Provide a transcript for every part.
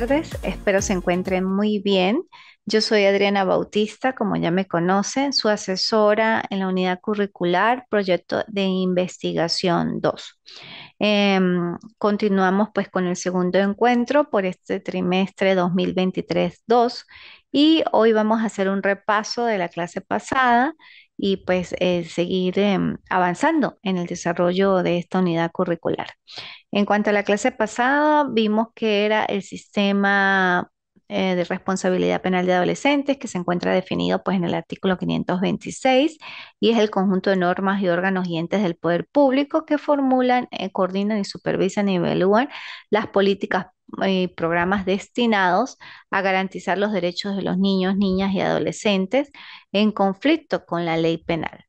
tardes, espero se encuentren muy bien. Yo soy Adriana Bautista, como ya me conocen, su asesora en la unidad curricular Proyecto de Investigación 2. Em, continuamos pues con el segundo encuentro por este trimestre 2023-2 y hoy vamos a hacer un repaso de la clase pasada y pues eh, seguir em, avanzando en el desarrollo de esta unidad curricular. En cuanto a la clase pasada, vimos que era el sistema eh, de responsabilidad penal de adolescentes que se encuentra definido pues en el artículo 526 y es el conjunto de normas y órganos y entes del poder público que formulan, eh, coordinan y supervisan y evalúan las políticas eh, programas destinados a garantizar los derechos de los niños, niñas y adolescentes en conflicto con la ley penal.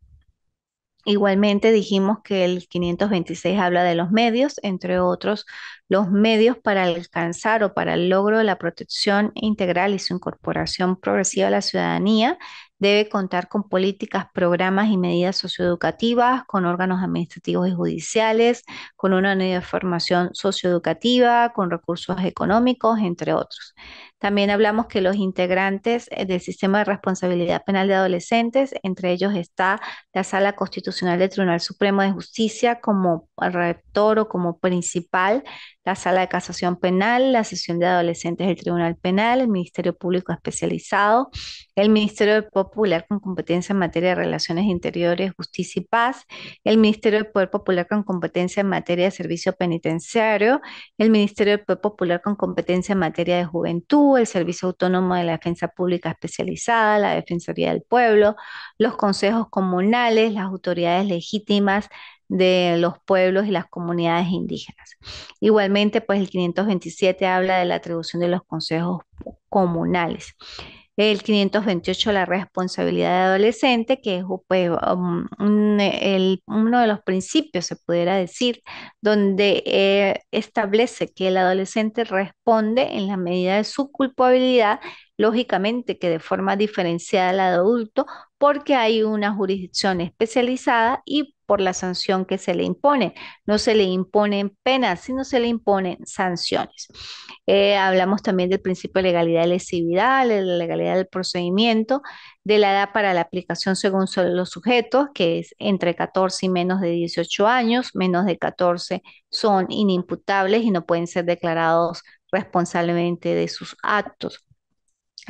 Igualmente dijimos que el 526 habla de los medios, entre otros, los medios para alcanzar o para el logro de la protección integral y su incorporación progresiva a la ciudadanía debe contar con políticas, programas y medidas socioeducativas, con órganos administrativos y judiciales, con una nueva formación socioeducativa, con recursos económicos, entre otros. También hablamos que los integrantes eh, del sistema de responsabilidad penal de adolescentes, entre ellos está la Sala Constitucional del Tribunal Supremo de Justicia como rector o como principal, la Sala de Casación Penal, la Sesión de Adolescentes del Tribunal Penal, el Ministerio Público Especializado, el Ministerio Popular con competencia en materia de Relaciones Interiores, Justicia y Paz, el Ministerio del Poder Popular con competencia en materia de Servicio Penitenciario, el Ministerio del Poder Popular con competencia en materia de Juventud, el Servicio Autónomo de la Defensa Pública Especializada, la Defensoría del Pueblo, los consejos comunales, las autoridades legítimas de los pueblos y las comunidades indígenas. Igualmente, pues el 527 habla de la atribución de los consejos comunales el 528, la responsabilidad de adolescente, que es pues, um, uno de los principios, se pudiera decir, donde eh, establece que el adolescente responde en la medida de su culpabilidad lógicamente que de forma diferenciada al adulto, porque hay una jurisdicción especializada y por la sanción que se le impone. No se le imponen penas, sino se le imponen sanciones. Eh, hablamos también del principio de legalidad de lesividad, de la legalidad del procedimiento, de la edad para la aplicación según los sujetos, que es entre 14 y menos de 18 años, menos de 14 son inimputables y no pueden ser declarados responsablemente de sus actos.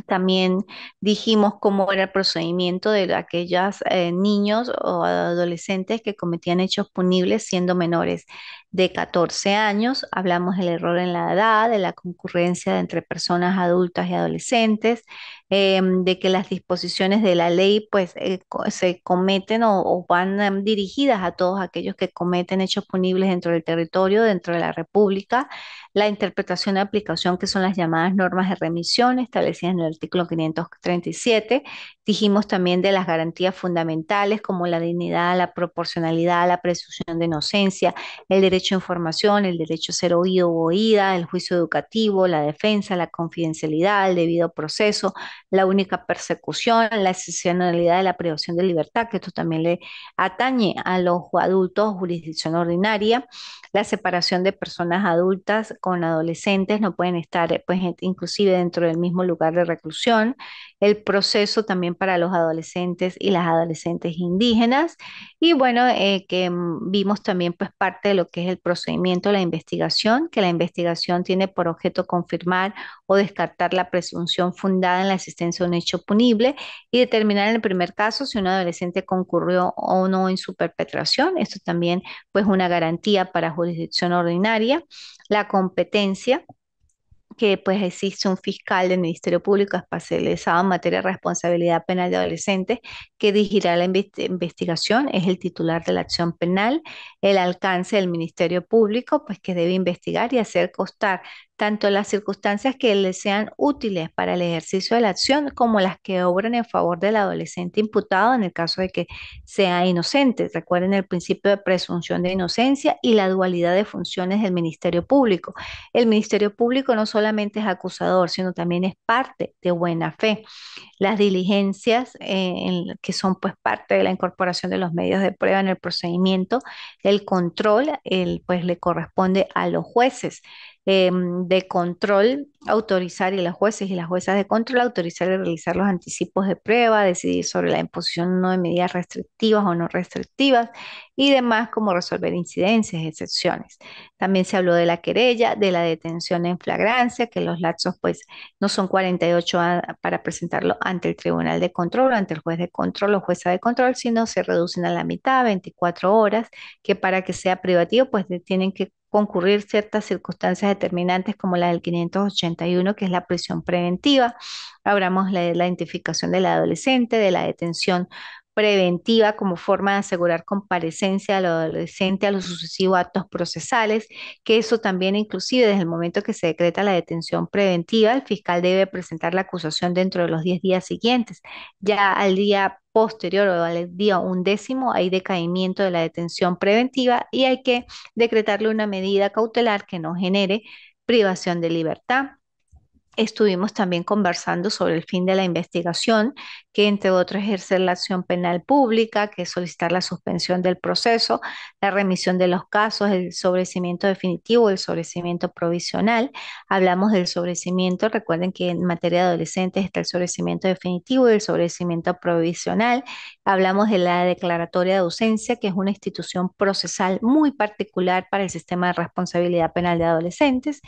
También dijimos cómo era el procedimiento de aquellos eh, niños o adolescentes que cometían hechos punibles siendo menores de 14 años. Hablamos del error en la edad, de la concurrencia entre personas adultas y adolescentes, Em, de que las disposiciones de la ley pues eh, se cometen o, van em, dirigidas a todos aquellos que cometen hechos punibles dentro del territorio, dentro de la República, la interpretación y aplicación que son las llamadas normas de remisión establecidas en el artículo 537. Dijimos también de las garantías fundamentales como la dignidad, la proporcionalidad, la presunción de inocencia, el derecho a información, el derecho a ser oído o oída, el juicio educativo, la defensa, la confidencialidad, el debido proceso, la única persecución, la excepcionalidad de la privación de libertad, que esto también le atañe a los adultos, jurisdicción ordinaria, la separación de personas adultas con adolescentes, no pueden estar pues, inclusive dentro del mismo lugar de reclusión, el proceso también para los adolescentes y las adolescentes indígenas y bueno, eh, que vimos también pues parte de lo que es el procedimiento la investigación, que la investigación tiene por objeto confirmar o descartar la presunción fundada en la existencia de un hecho punible y determinar en el primer caso si un adolescente concurrió o no en su perpetración. Esto también pues una garantía para jurisdicción ordinaria. La competencia que pues existe un fiscal del Ministerio Público especializado en materia de responsabilidad penal de adolescentes que dirigirá la investigación, es el titular de la acción penal, el alcance del Ministerio Público, pues que debe investigar y hacer costar tanto las circunstancias que le sean útiles para el ejercicio de la acción como las que obran en favor del adolescente imputado en el caso de que sea inocente. Recuerden el principio de presunción de inocencia y la dualidad de funciones del Ministerio Público. El Ministerio Público no solamente es acusador, sino también es parte de buena fe. Las diligencias eh, que son pues parte de la incorporación de los medios de prueba en el procedimiento, el control, pues le corresponde a los jueces Em, de control autorizar y las jueces y las juezas de control autorizar y realizar los anticipos de prueba, decidir sobre la imposición no de medidas restrictivas o no restrictivas y demás como resolver incidencias, excepciones. También se habló de la querella, de la detención en flagrancia, que los lazos, pues no son 48 para presentarlo ante el tribunal de control, ante el juez de control o jueza de control, sino se reducen a la mitad, 24 horas, que para que sea privativo pues tienen que concurrir ciertas circunstancias determinantes como la del 581, que es la prisión preventiva. Hablamos de la identificación del adolescente, de la detención preventiva como forma de asegurar comparecencia al adolescente a los sucesivos actos procesales, que eso también inclusive desde el momento que se decreta la detención preventiva, el fiscal debe presentar la acusación dentro de los 10 días siguientes. Ya al día posterior o al día undécimo hay decaimiento de la detención preventiva y hay que decretarle una medida cautelar que no genere privación de libertad estuvimos también conversando sobre el fin de la investigación, que entre otros ejercer la acción penal pública, que es solicitar la suspensión del proceso, la remisión de los casos, el sobrecimiento definitivo, el sobrecimiento provisional. Hablamos del sobrecimiento, recuerden que en materia de adolescentes está el sobrecimiento definitivo y el sobrecimiento provisional. Hablamos de la declaratoria de ausencia, que es una institución procesal muy particular para el sistema de responsabilidad penal de adolescentes.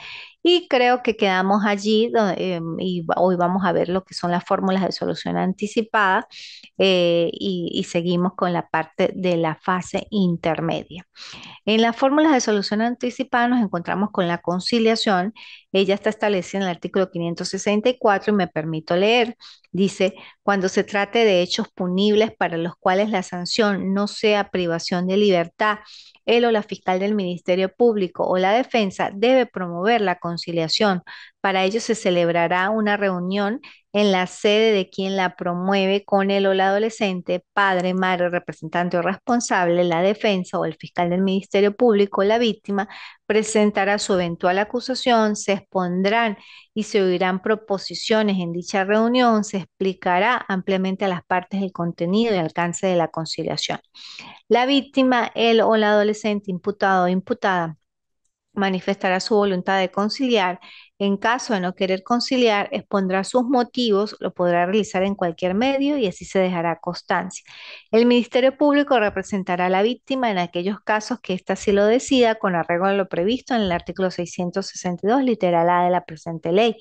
Y creo que quedamos allí eh, y hoy vamos a ver lo que son las fórmulas de solución anticipada eh, y, seguimos con la parte de la fase intermedia. En las fórmulas de solución anticipada nos encontramos con la conciliación ella está establecida en el artículo 564 y me permito leer. Dice, cuando se trate de hechos punibles para los cuales la sanción no sea privación de libertad, él o la fiscal del Ministerio Público o la defensa debe promover la conciliación. Para ello se celebrará una reunión en la sede de quien la promueve con el o la adolescente, padre, madre, representante o responsable, la defensa o el fiscal del Ministerio Público, la víctima, presentará su eventual acusación, se expondrán y se oirán proposiciones en dicha reunión, se explicará ampliamente a las partes el contenido y alcance de la conciliación. La víctima, el o la adolescente imputado o imputada manifestará su voluntad de conciliar. En caso de no querer conciliar, expondrá sus motivos, lo podrá realizar en cualquier medio y así se dejará constancia. El Ministerio Público representará a la víctima en aquellos casos que ésta sí lo decida con arreglo a lo previsto en el artículo 662, literal A de la presente ley.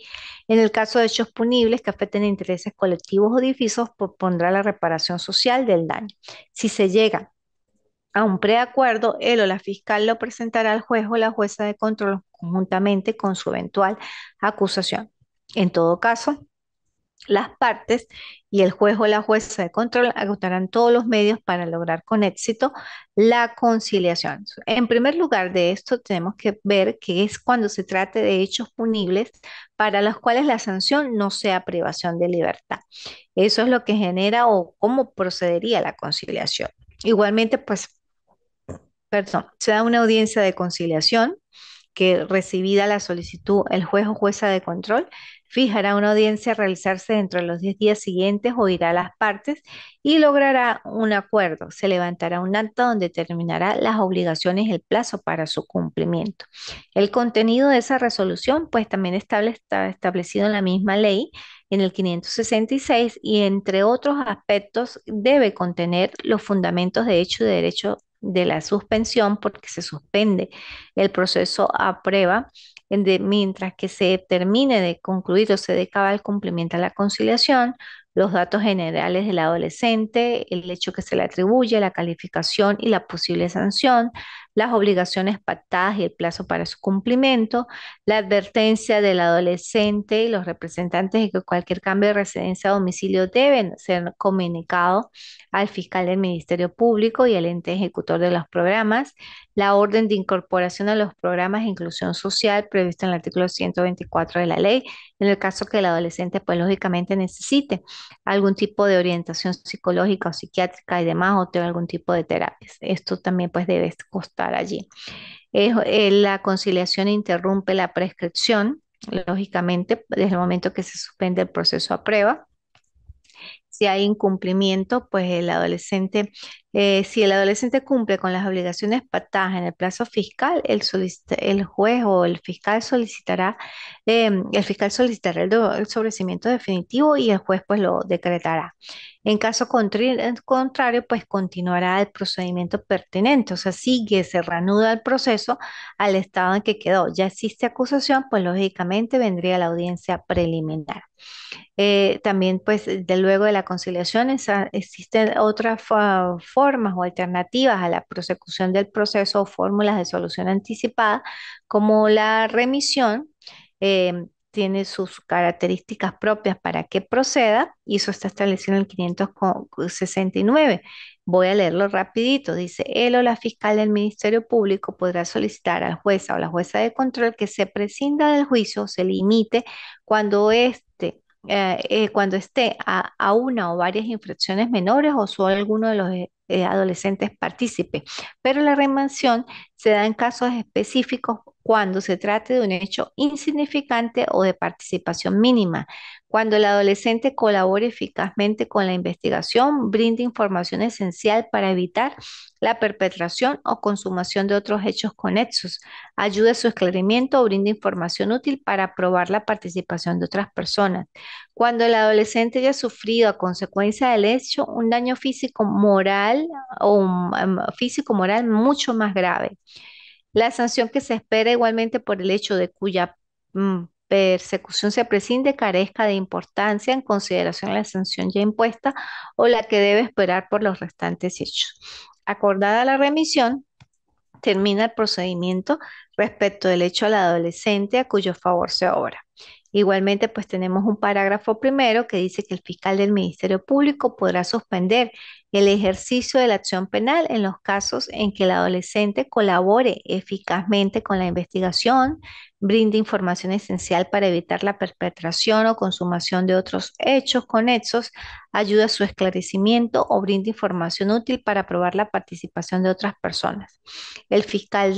En el caso de hechos punibles que afecten intereses colectivos o difusos, propondrá la reparación social del daño. Si se llega a un preacuerdo, él o la fiscal lo presentará al juez o la jueza de control conjuntamente con su eventual acusación. En todo caso, las partes y el juez o la jueza de control agotarán todos los medios para lograr con éxito la conciliación. En primer lugar de esto, tenemos que ver que es cuando se trate de hechos punibles para los cuales la sanción no sea privación de libertad. Eso es lo que genera o cómo procedería la conciliación. Igualmente, pues perdón, se da una audiencia de conciliación que recibida la solicitud, el juez o jueza de control fijará una audiencia a realizarse dentro de los 10 días siguientes, oirá a las partes y logrará un acuerdo. Se levantará un acta donde determinará las obligaciones y el plazo para su cumplimiento. El contenido de esa resolución, pues también está establecido en la misma ley, en el 566, y entre otros aspectos debe contener los fundamentos de hecho y de derecho de la suspensión porque se suspende el proceso a prueba mientras que se termine de concluir o se decaba el cumplimiento a la conciliación, los datos generales del adolescente, el hecho que se le atribuye, la calificación y la posible sanción, las obligaciones pactadas y el plazo para su cumplimiento, la advertencia del adolescente y los representantes de que cualquier cambio de residencia o domicilio deben ser comunicado al fiscal del Ministerio Público y al ente ejecutor de los programas, la orden de incorporación a los programas de inclusión social prevista en el artículo 124 de la ley, en el caso que el adolescente pues lógicamente necesite algún tipo de orientación psicológica o psiquiátrica y demás o tenga algún tipo de terapia, Esto también pues debe costar allí. Eh, la conciliación interrumpe la prescripción, lógicamente, desde el momento que se suspende el proceso a prueba. Si hay incumplimiento, pues el adolescente eh, si el adolescente cumple con las obligaciones pactadas en el plazo fiscal, el, juez o el fiscal solicitará, em, el fiscal solicitará el, sobrecimiento definitivo y el juez pues lo decretará. En caso contrario, pues continuará el procedimiento pertinente, o sea, sigue, se reanuda el proceso al estado en que quedó. Ya existe acusación, pues lógicamente vendría la audiencia preliminar. Eh, también, pues, de luego de la conciliación, esa, existen otras formas formas o alternativas a la prosecución del proceso o fórmulas de solución anticipada, como la remisión, em, tiene sus características propias para que proceda y eso está establecido en el 569. Voy a leerlo rapidito. Dice, él o la fiscal del Ministerio Público podrá solicitar al juez o la jueza de control que se prescinda del juicio o se limite cuando este eh, eh, cuando esté a, a, una o varias infracciones menores o solo alguno de los eh, adolescentes partícipes, Pero la remansión se da en casos específicos cuando se trate de un hecho insignificante o de participación mínima, cuando el adolescente colabore eficazmente con la investigación, brinde información esencial para evitar la perpetración o consumación de otros hechos conexos, ayude a su esclarecimiento o brinde información útil para probar la participación de otras personas. Cuando el adolescente haya sufrido a consecuencia del hecho un daño físico moral o um, físico moral mucho más grave. La sanción que se espera igualmente por el hecho de cuya mm, persecución se prescinde carezca de importancia en consideración a la sanción ya impuesta o la que debe esperar por los restantes hechos. Acordada la remisión, termina el procedimiento respecto del hecho al adolescente a cuyo favor se obra. Igualmente, pues tenemos un parágrafo primero que dice que el fiscal del Ministerio Público podrá suspender el ejercicio de la acción penal en los casos en que el adolescente colabore eficazmente con la investigación, brinde información esencial para evitar la perpetración o consumación de otros hechos conexos, ayuda a su esclarecimiento o brinde información útil para probar la participación de otras personas. El fiscal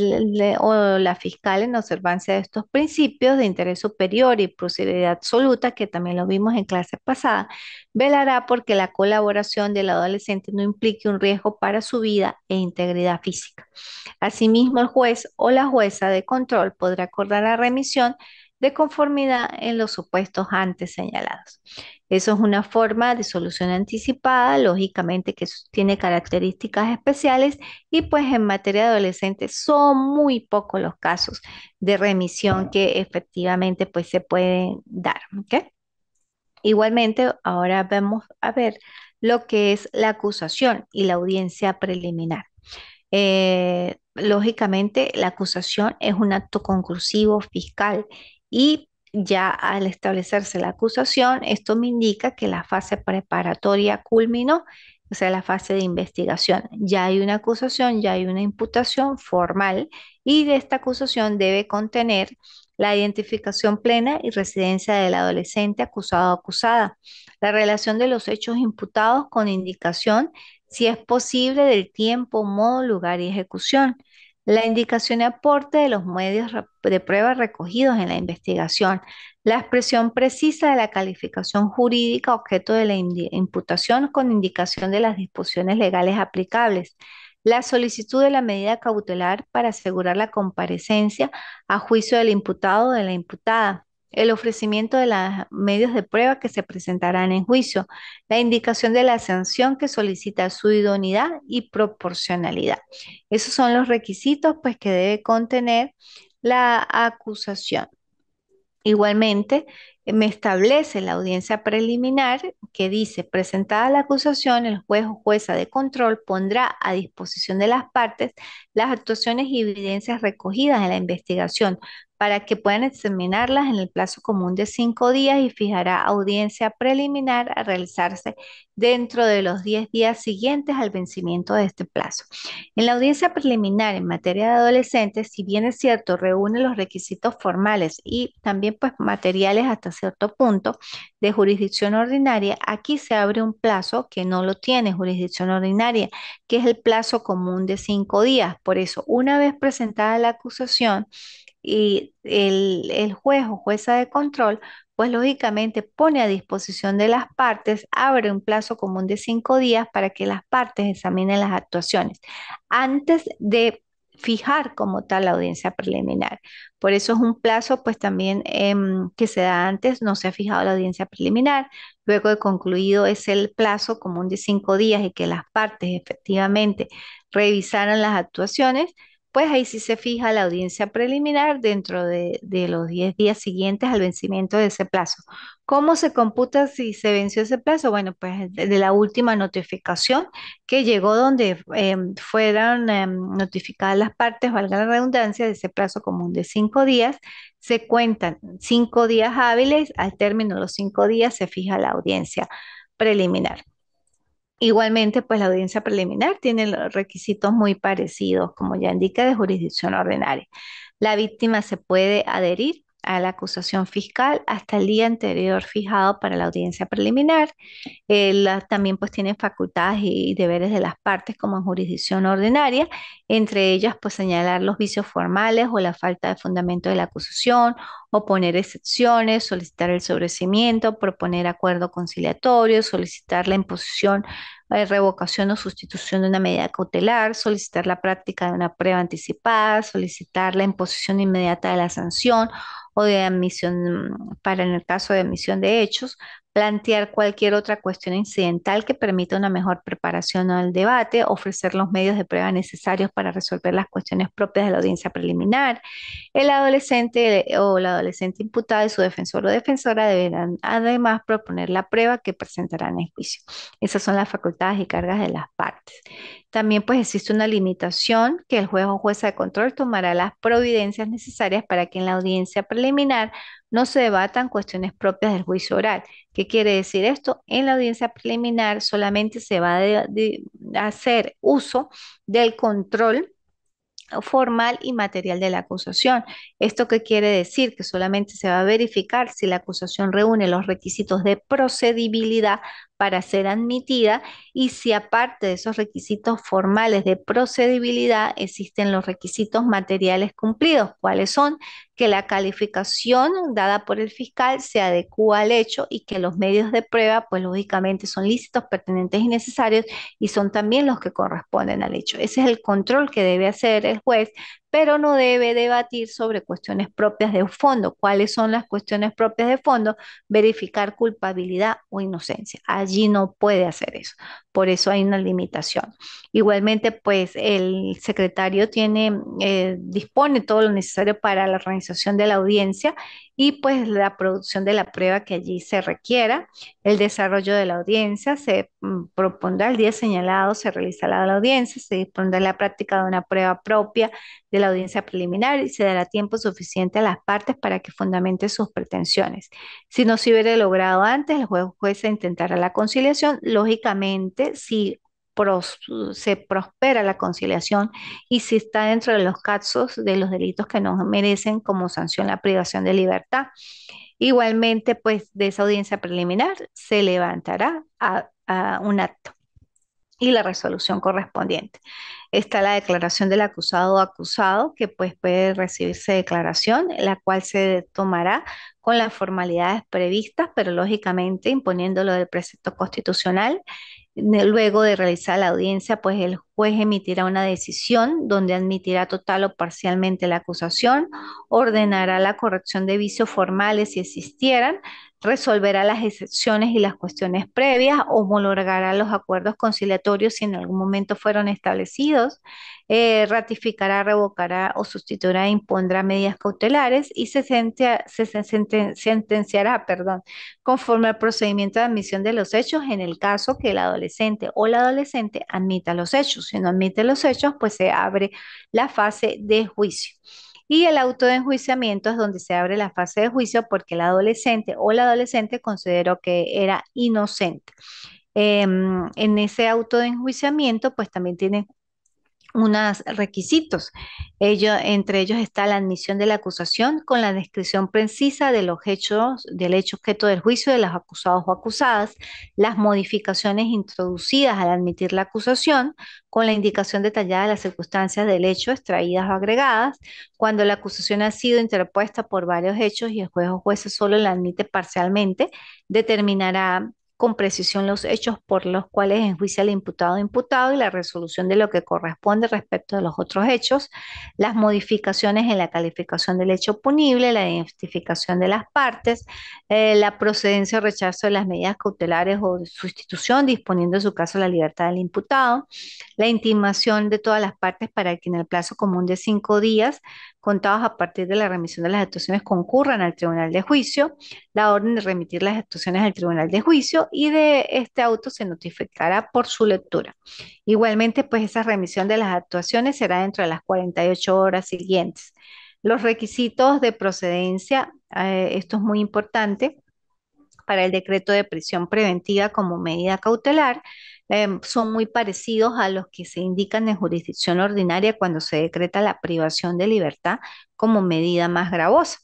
o la fiscal en observancia de estos principios de interés superior y posibilidad absoluta, que también lo vimos en clase pasada, velará porque la colaboración del adolescente no implique un riesgo para su vida e integridad física. Asimismo, el juez o la jueza de control podrá acordar la remisión de conformidad en los supuestos antes señalados. Eso es una forma de solución anticipada, lógicamente que tiene características especiales y pues en materia de adolescentes son muy pocos los casos de remisión que efectivamente pues se pueden dar. Igualmente, ahora vamos a ver lo que es la acusación y la audiencia preliminar. Eh, lógicamente, la acusación es un acto conclusivo fiscal y ya al establecerse la acusación, esto me indica que la fase preparatoria culminó, o sea, la fase de investigación. Ya hay una acusación, ya hay una imputación formal y de esta acusación debe contener la identificación plena y residencia del adolescente acusado o acusada, la relación de los hechos imputados con indicación, si es posible, del tiempo, modo, lugar y ejecución, la indicación y aporte de los medios de prueba recogidos en la investigación, la expresión precisa de la calificación jurídica objeto de la imputación con indicación de las disposiciones legales aplicables, la solicitud de la medida cautelar para asegurar la comparecencia a juicio del imputado o de la imputada, el ofrecimiento de los medios de prueba que se presentarán en juicio, la indicación de la sanción que solicita su idoneidad y proporcionalidad. Esos son los requisitos pues, que debe contener la acusación. Igualmente, me establece la audiencia preliminar que dice, presentada la acusación, el juez o jueza de control pondrá a disposición de las partes las actuaciones y evidencias recogidas en la investigación para que puedan examinarlas en el plazo común de cinco días y fijará audiencia preliminar a realizarse dentro de los diez días siguientes al vencimiento de este plazo. En la audiencia preliminar en materia de adolescentes, si bien es cierto, reúne los requisitos formales y también pues materiales hasta cierto punto de jurisdicción ordinaria, aquí se abre un plazo que no lo tiene jurisdicción ordinaria, que es el plazo común de cinco días. Por eso, una vez presentada la acusación, y el, el juez o jueza de control, pues lógicamente pone a disposición de las partes, abre un plazo común de cinco días para que las partes examinen las actuaciones antes de fijar como tal la audiencia preliminar. Por eso es un plazo pues también em, que se da antes, no se ha fijado la audiencia preliminar, luego de concluido es el plazo común de cinco días y que las partes efectivamente revisaran las actuaciones, pues ahí sí se fija la audiencia preliminar dentro de, los 10 días siguientes al vencimiento de ese plazo. ¿Cómo se computa si se venció ese plazo? Bueno, pues de, la última notificación que llegó donde fueron em, fueran em, notificadas las partes, valga la redundancia, de ese plazo común de 5 días, se cuentan 5 días hábiles, al término de los 5 días se fija la audiencia preliminar. Igualmente, pues la audiencia preliminar tiene requisitos muy parecidos, como ya indica, de jurisdicción ordinaria. La víctima se puede adherir a la acusación fiscal hasta el día anterior fijado para la audiencia preliminar. Eh, también pues tienen facultades y, deberes de las partes como en jurisdicción ordinaria, entre ellas pues señalar los vicios formales o la falta de fundamento de la acusación, oponer excepciones, solicitar el sobrecimiento, proponer acuerdo conciliatorio, solicitar la imposición revocación o sustitución de una medida cautelar, solicitar la práctica de una prueba anticipada, solicitar la imposición inmediata de la sanción o de admisión mm, para en el caso de admisión de hechos, plantear cualquier otra cuestión incidental que permita una mejor preparación al debate, ofrecer los medios de prueba necesarios para resolver las cuestiones propias de la audiencia preliminar. El adolescente eh, o la adolescente imputada y su defensor o defensora deberán además proponer la prueba que presentarán en juicio. Esas son las facultades y cargas de las partes. También pues existe una limitación que el juez o jueza de control tomará las providencias necesarias para que en la audiencia preliminar no se debatan cuestiones propias del juicio oral. ¿Qué quiere decir esto? En la audiencia preliminar solamente se va a hacer uso del control formal y material de la acusación. ¿Esto qué quiere decir? Que solamente se va a verificar si la acusación reúne los requisitos de procedibilidad para ser admitida y si aparte de esos requisitos formales de procedibilidad existen los requisitos materiales cumplidos, cuáles son que la calificación dada por el fiscal se adecúa al hecho y que los medios de prueba, pues lógicamente son lícitos, pertinentes y necesarios y son también los que corresponden al hecho. Ese es el control que debe hacer el juez pero no debe debatir sobre cuestiones propias de fondo. ¿Cuáles son las cuestiones propias de fondo? Verificar culpabilidad o inocencia. Allí no puede hacer eso. Por eso hay una limitación. Igualmente, pues el secretario tiene, eh, dispone todo lo necesario para la organización de la audiencia y pues la producción de la prueba que allí se requiera. El desarrollo de la audiencia se mm, propondrá el día señalado, se realizará la audiencia, se dispondrá la práctica de una prueba propia de la audiencia preliminar y se dará tiempo suficiente a las partes para que fundamente sus pretensiones. Si no se hubiera logrado antes, el juez intentará la conciliación. Lógicamente, si se prospera la conciliación y si está dentro de los casos de los delitos que nos merecen como sanción la privación de libertad. Igualmente, pues de esa audiencia preliminar se levantará a, un acto y la resolución correspondiente. Está la declaración del acusado o acusado, que pues puede recibirse declaración, la cual se tomará con las formalidades previstas, pero lógicamente imponiéndolo del precepto constitucional Luego de realizar la audiencia, pues el juez emitirá una decisión donde admitirá total o parcialmente la acusación, ordenará la corrección de vicios formales si existieran, resolverá las excepciones y las cuestiones previas, o homologará los acuerdos conciliatorios si en algún momento fueron establecidos, eh, ratificará, revocará o sustituirá, e impondrá medidas cautelares y se, sentenciará perdón, conforme al procedimiento de admisión de los hechos en el caso que el adolescente o la adolescente admita los hechos. Si no admite los hechos, pues se abre la fase de juicio. Y el auto de enjuiciamiento es donde se abre la fase de juicio porque el adolescente o la adolescente consideró que era inocente. Em, en ese auto de enjuiciamiento pues también tienen unos requisitos. Ello, entre ellos está la admisión de la acusación con la descripción precisa de los hechos, del hecho objeto del juicio de los acusados o acusadas, las modificaciones introducidas al admitir la acusación, con la indicación detallada de las circunstancias del hecho extraídas o agregadas, cuando la acusación ha sido interpuesta por varios hechos y el juez o jueza solo la admite parcialmente, determinará con precisión los hechos por los cuales enjuicia al imputado o imputado y la resolución de lo que corresponde respecto de los otros hechos, las modificaciones en la calificación del hecho punible, la identificación de las partes, eh, la procedencia o rechazo de las medidas cautelares o sustitución, disponiendo en su caso la libertad del imputado, la intimación de todas las partes para que en el plazo común de cinco días contados a partir de la remisión de las actuaciones concurran al tribunal de juicio, la orden de remitir las actuaciones al tribunal de juicio y de este auto se notificará por su lectura. Igualmente, pues esa remisión de las actuaciones será dentro de las 48 horas siguientes. Los requisitos de procedencia, eh, esto es muy importante para el decreto de prisión preventiva como medida cautelar, Em, son muy parecidos a los que se indican en jurisdicción ordinaria cuando se decreta la privación de libertad, como medida más gravosa.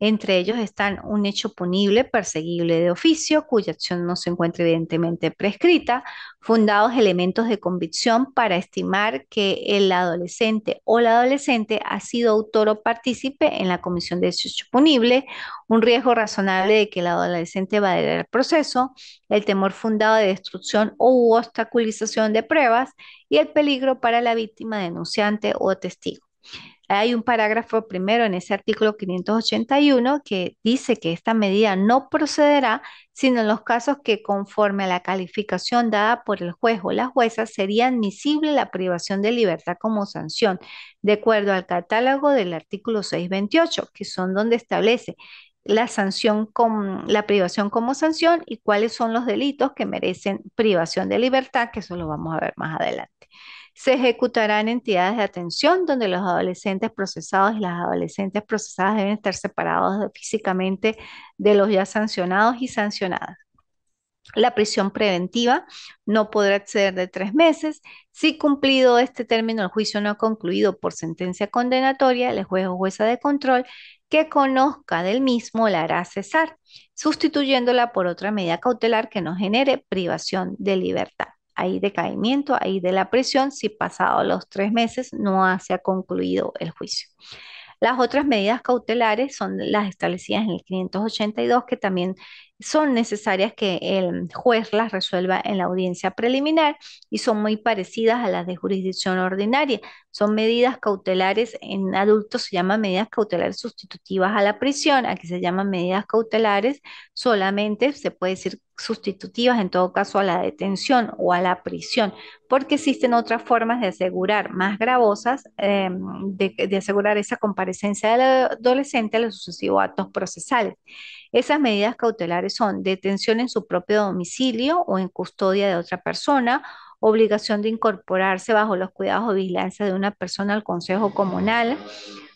Entre ellos están un hecho punible, perseguible de oficio, cuya acción no se encuentra evidentemente prescrita, fundados elementos de convicción para estimar que el adolescente o la adolescente ha sido autor o partícipe en la comisión de hecho punible, un riesgo razonable de que el adolescente va a proceso, el temor fundado de destrucción o u obstaculización de pruebas y el peligro para la víctima, denunciante o testigo. Hay un parágrafo primero en ese artículo 581 que dice que esta medida no procederá sino en los casos que conforme a la calificación dada por el juez o la jueza sería admisible la privación de libertad como sanción, de acuerdo al catálogo del artículo 628, que son donde establece la sanción con la privación como sanción y cuáles son los delitos que merecen privación de libertad, que eso lo vamos a ver más adelante. Se ejecutarán entidades de atención donde los adolescentes procesados y las adolescentes procesadas deben estar separados físicamente de los ya sancionados y sancionadas. La prisión preventiva no podrá exceder de tres meses. Si cumplido este término, el juicio no ha concluido por sentencia condenatoria, el juez o jueza de control que conozca del mismo la hará cesar, sustituyéndola por otra medida cautelar que no genere privación de libertad hay decaimiento, hay de la presión si pasado los tres meses no se ha concluido el juicio. Las otras medidas cautelares son las establecidas en el 582, que también son necesarias que el juez las resuelva en la audiencia preliminar y son muy parecidas a las de jurisdicción ordinaria, son medidas cautelares, en adultos se llaman medidas cautelares sustitutivas a la prisión, aquí se llaman medidas cautelares, solamente se puede decir sustitutivas en todo caso a la detención o a la prisión, porque existen otras formas de asegurar más gravosas, em, de, de, asegurar esa comparecencia del adolescente a los sucesivos actos procesales. Esas medidas cautelares son detención en su propio domicilio o en custodia de otra persona obligación de incorporarse bajo los cuidados o vigilancia de una persona al Consejo Comunal,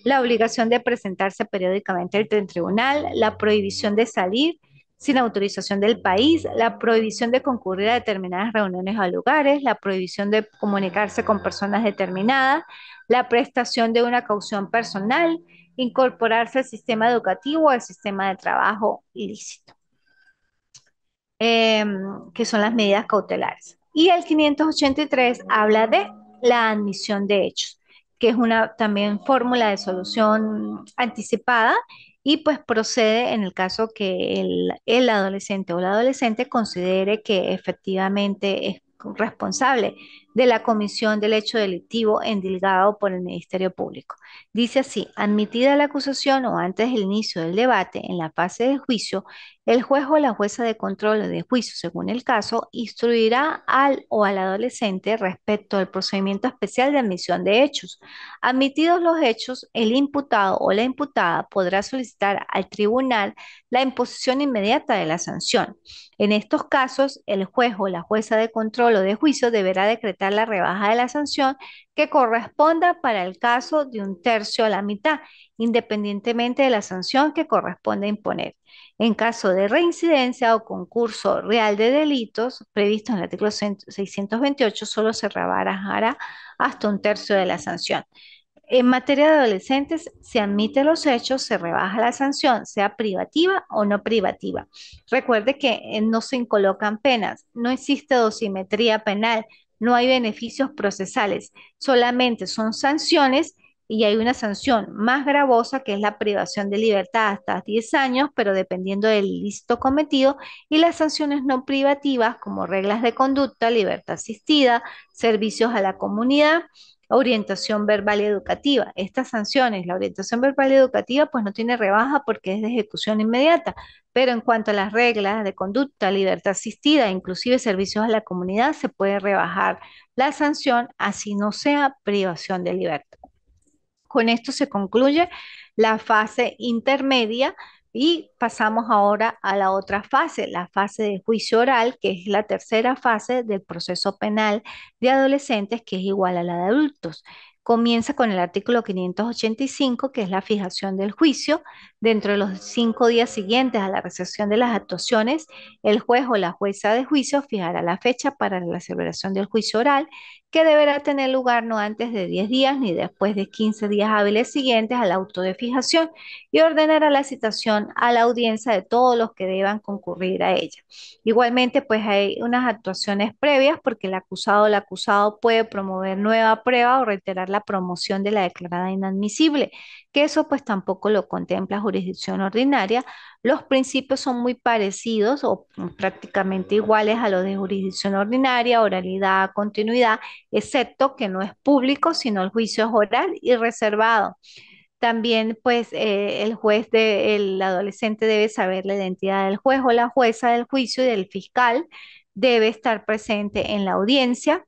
la obligación de presentarse periódicamente el tribunal, la prohibición de salir sin autorización del país, la prohibición de concurrir a determinadas reuniones o lugares, la prohibición de comunicarse con personas determinadas, la prestación de una caución personal, incorporarse al sistema educativo o al sistema de trabajo ilícito, em, que son las medidas cautelares. Y el 583 habla de la admisión de hechos, que es una también fórmula de solución anticipada y pues procede en el caso que el, el adolescente o la adolescente considere que efectivamente es responsable de la comisión del hecho delictivo endilgado por el Ministerio Público. Dice así, admitida la acusación o antes del inicio del debate en la fase de juicio, el juez o la jueza de control de juicio, según el caso, instruirá al o al adolescente respecto al procedimiento especial de admisión de hechos. Admitidos los hechos, el imputado o la imputada podrá solicitar al tribunal la imposición inmediata de la sanción. En estos casos, el juez o la jueza de control o de juicio deberá decretar la rebaja de la sanción que corresponda para el caso de un tercio a la mitad, independientemente de la sanción que corresponda imponer. En caso de reincidencia o concurso real de delitos previsto en el artículo 628, solo se rebajará hasta un tercio de la sanción. En materia de adolescentes, se admite los hechos, se rebaja la sanción, sea privativa o no privativa. Recuerde que eh, no se incolocan penas, no existe dosimetría penal, no hay beneficios procesales, solamente son sanciones y hay una sanción más gravosa que es la privación de libertad hasta 10 años, pero dependiendo del listo cometido, y las sanciones no privativas como reglas de conducta, libertad asistida, servicios a la comunidad orientación verbal y educativa. Estas sanciones, la orientación verbal y educativa, pues no tiene rebaja porque es de ejecución inmediata, pero en cuanto a las reglas de conducta, libertad asistida, inclusive servicios a la comunidad, se puede rebajar la sanción, así no sea privación de libertad. Con esto se concluye la fase intermedia y pasamos ahora a la otra fase, la fase de juicio oral, que es la tercera fase del proceso penal de adolescentes, que es igual a la de adultos comienza con el artículo 585, que es la fijación del juicio. Dentro de los cinco días siguientes a la recepción de las actuaciones, el juez o la jueza de juicio fijará la fecha para la celebración del juicio oral, que deberá tener lugar no antes de 10 días ni después de 15 días hábiles siguientes al auto de fijación y ordenará la citación a la audiencia de todos los que deban concurrir a ella. Igualmente, pues hay unas actuaciones previas porque el acusado o el acusado puede promover nueva prueba o reiterar la promoción de la declarada inadmisible, que eso pues tampoco lo contempla jurisdicción ordinaria. Los principios son muy parecidos o mm, prácticamente iguales a los de jurisdicción ordinaria, oralidad, continuidad, excepto que no es público, sino el juicio es oral y reservado. También, pues, eh, el juez del adolescente debe saber la identidad del juez o la jueza del juicio y del fiscal debe estar presente en la audiencia.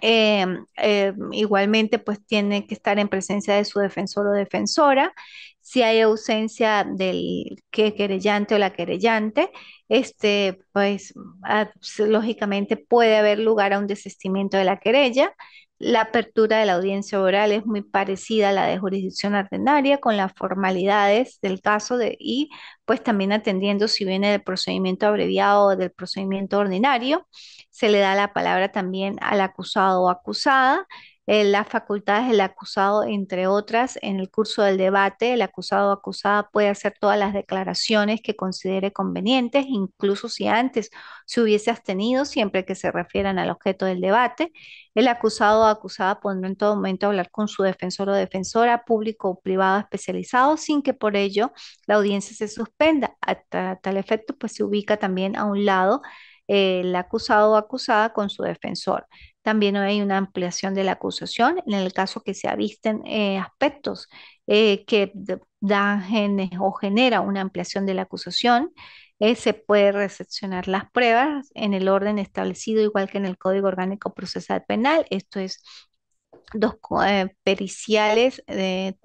Eh, eh, igualmente, pues tiene que estar en presencia de su defensor o defensora. Si hay ausencia del querellante o la querellante, este, pues ah, lógicamente puede haber lugar a un desistimiento de la querella. La apertura de la audiencia oral es muy parecida a la de jurisdicción ordinaria, con las formalidades del caso de, y pues también atendiendo si viene del procedimiento abreviado o del procedimiento ordinario. Se le da la palabra también al acusado o acusada las facultades del acusado, entre otras. En el curso del debate, el acusado o acusada puede hacer todas las declaraciones que considere convenientes, incluso si antes se hubiese abstenido, siempre que se refieran al objeto del debate. El acusado o acusada podrá en todo momento hablar con su defensor o defensora, público o privado especializado, sin que por ello la audiencia se suspenda. A tal efecto, pues se ubica también a un lado eh, el acusado o acusada con su defensor. También hay una ampliación de la acusación en el caso que se avisten eh, aspectos eh, que dan o genera una ampliación de la acusación. se puede recepcionar las pruebas en el orden establecido, igual que en el Código Orgánico Procesal Penal. Esto es dos periciales,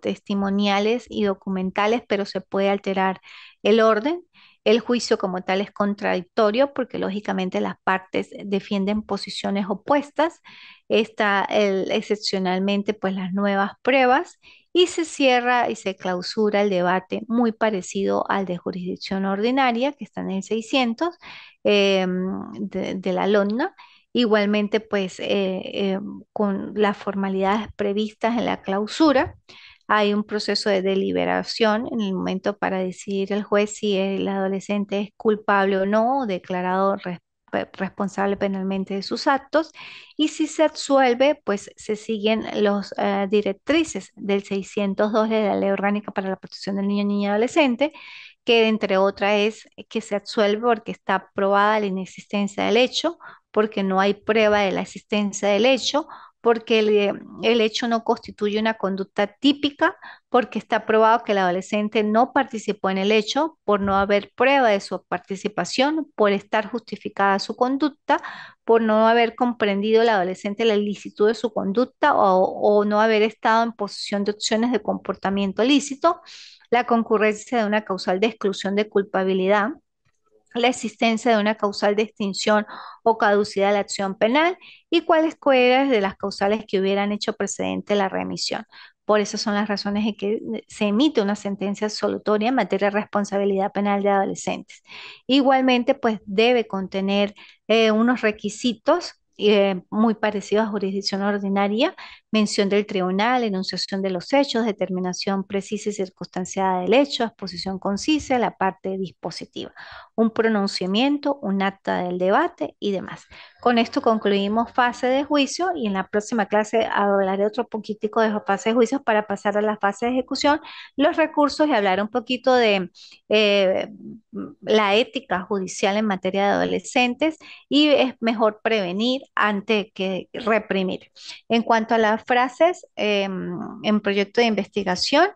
testimoniales y documentales, pero se puede alterar el orden. El juicio como tal es contradictorio porque lógicamente las partes defienden posiciones opuestas. Está excepcionalmente pues las nuevas pruebas y se cierra y se clausura el debate muy parecido al de jurisdicción ordinaria que está en el 600 eh, de, la LONA. Igualmente pues eh, eh, con las formalidades previstas en la clausura hay un proceso de deliberación en el momento para decidir el juez si el adolescente es culpable o no, declarado responsable penalmente de sus actos, y si se absuelve, pues se siguen las eh, directrices del 602 de la Ley Orgánica para la Protección del Niño, Niña y Adolescente, que entre otras es que se absuelve porque está probada la inexistencia del hecho, porque no hay prueba de la existencia del hecho, porque eh, el, hecho no constituye una conducta típica, porque está probado que el adolescente no participó en el hecho por no haber prueba de su participación, por estar justificada su conducta, por no haber comprendido el adolescente la ilicitud de su conducta o, no haber estado en posición de opciones de comportamiento lícito, la concurrencia de una causal de exclusión de culpabilidad la existencia de una causal de extinción o caducidad de la acción penal y cuáles fueran de las causales que hubieran hecho precedente la remisión. Por eso son las razones en que se emite una sentencia solutoria en materia de responsabilidad penal de adolescentes. Igualmente, pues debe contener eh, unos requisitos eh, muy parecidos a jurisdicción ordinaria, mención del tribunal, enunciación de los hechos, determinación precisa y circunstanciada del hecho, exposición concisa, la parte dispositiva, un pronunciamiento, un acta del debate y demás. Con esto concluimos fase de juicio y en la próxima clase hablaré otro poquitico de fase de juicio para pasar a la fase de ejecución, los recursos y hablar un poquito de eh, la ética judicial en materia de adolescentes y es mejor prevenir antes que reprimir. En cuanto a la frases em, en proyecto de investigación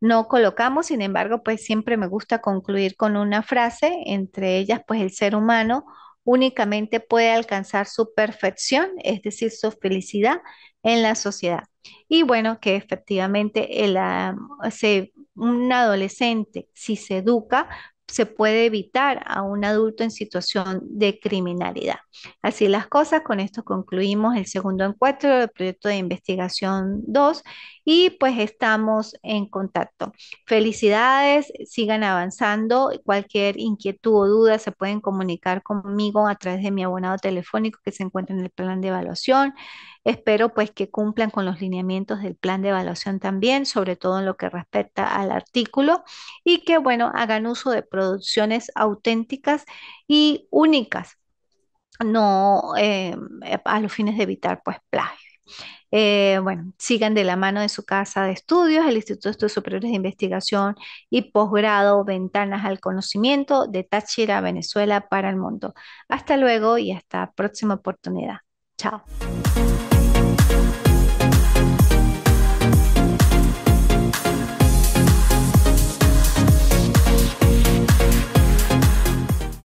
no colocamos, sin embargo, pues siempre me gusta concluir con una frase, entre ellas, pues el ser humano únicamente puede alcanzar su perfección, es decir, su felicidad en la sociedad. Y bueno, que efectivamente el, ah, un adolescente, si se educa, se puede evitar a un adulto en situación de criminalidad. Así las cosas, con esto concluimos el segundo encuentro del proyecto de investigación 2 y pues estamos en contacto. Felicidades, sigan avanzando. Cualquier inquietud o duda se pueden comunicar conmigo a través de mi abonado telefónico que se encuentra en el plan de evaluación. Espero pues que cumplan con los lineamientos del plan de evaluación también, sobre todo en lo que respecta al artículo y que bueno, hagan uso de producciones auténticas y únicas, no eh, a los fines de evitar pues plagio. Eh, bueno, sigan de la mano de su casa de estudios, el Instituto de Estudios Superiores de Investigación y Posgrado Ventanas al Conocimiento de Táchira, Venezuela para el Mundo. Hasta luego y hasta próxima oportunidad. Chao.